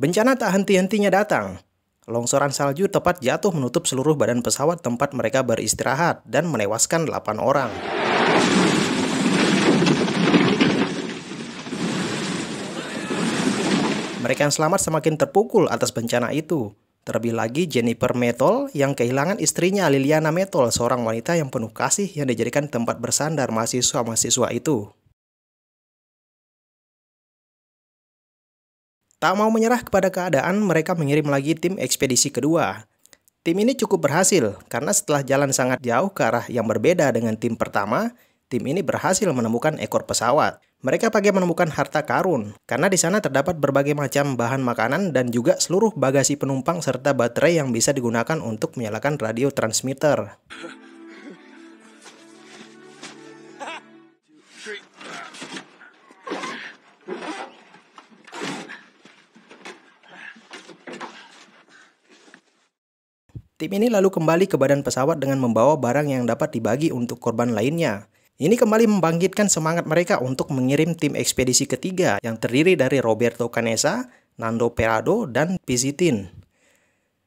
Bencana tak henti-hentinya datang. Longsoran salju tepat jatuh menutup seluruh badan pesawat tempat mereka beristirahat dan menewaskan 8 orang. Mereka yang selamat semakin terpukul atas bencana itu. Terlebih lagi Jennifer Metol yang kehilangan istrinya Liliana Metol, seorang wanita yang penuh kasih yang dijadikan tempat bersandar mahasiswa-mahasiswa itu. Tak mau menyerah kepada keadaan, mereka mengirim lagi tim ekspedisi kedua. Tim ini cukup berhasil karena setelah jalan sangat jauh ke arah yang berbeda dengan tim pertama, tim ini berhasil menemukan ekor pesawat. Mereka pakai menemukan harta karun karena di sana terdapat berbagai macam bahan makanan dan juga seluruh bagasi penumpang serta baterai yang bisa digunakan untuk menyalakan radio transmitter. Tim ini lalu kembali ke badan pesawat dengan membawa barang yang dapat dibagi untuk korban lainnya. Ini kembali membangkitkan semangat mereka untuk mengirim tim ekspedisi ketiga yang terdiri dari Roberto Canessa, Nando Perado, dan Pizitin.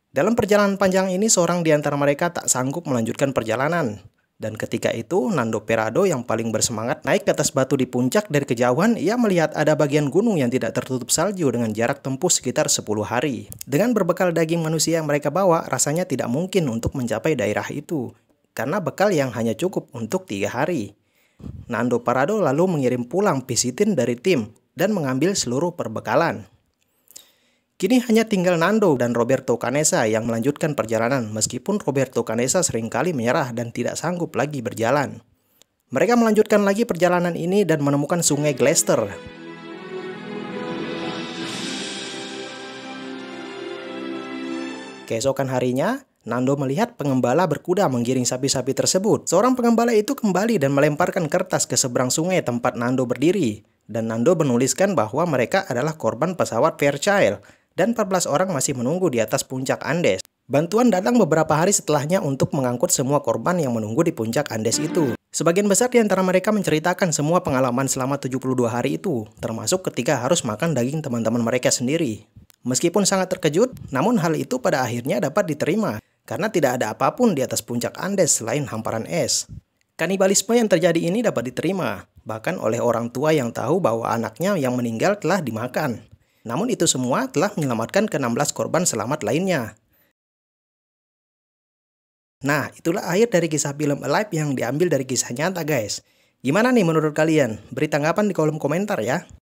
Dalam perjalanan panjang ini, seorang di antara mereka tak sanggup melanjutkan perjalanan. Dan ketika itu, Nando Perado yang paling bersemangat naik ke atas batu di puncak dari kejauhan, ia melihat ada bagian gunung yang tidak tertutup salju dengan jarak tempuh sekitar 10 hari. Dengan berbekal daging manusia yang mereka bawa, rasanya tidak mungkin untuk mencapai daerah itu, karena bekal yang hanya cukup untuk tiga hari. Nando Perado lalu mengirim pulang Pisitin dari tim dan mengambil seluruh perbekalan. Kini hanya tinggal Nando dan Roberto Canessa yang melanjutkan perjalanan meskipun Roberto Canessa seringkali menyerah dan tidak sanggup lagi berjalan. Mereka melanjutkan lagi perjalanan ini dan menemukan sungai Glester. Keesokan harinya, Nando melihat pengembala berkuda menggiring sapi-sapi tersebut. Seorang pengembala itu kembali dan melemparkan kertas ke seberang sungai tempat Nando berdiri. Dan Nando menuliskan bahwa mereka adalah korban pesawat Fairchild dan 14 orang masih menunggu di atas puncak Andes. Bantuan datang beberapa hari setelahnya untuk mengangkut semua korban yang menunggu di puncak Andes itu. Sebagian besar di antara mereka menceritakan semua pengalaman selama 72 hari itu, termasuk ketika harus makan daging teman-teman mereka sendiri. Meskipun sangat terkejut, namun hal itu pada akhirnya dapat diterima, karena tidak ada apapun di atas puncak Andes selain hamparan es. Kanibalisme yang terjadi ini dapat diterima, bahkan oleh orang tua yang tahu bahwa anaknya yang meninggal telah dimakan. Namun itu semua telah menyelamatkan ke-16 korban selamat lainnya. Nah, itulah akhir dari kisah film Alive yang diambil dari kisah nyata guys. Gimana nih menurut kalian? Beri tanggapan di kolom komentar ya.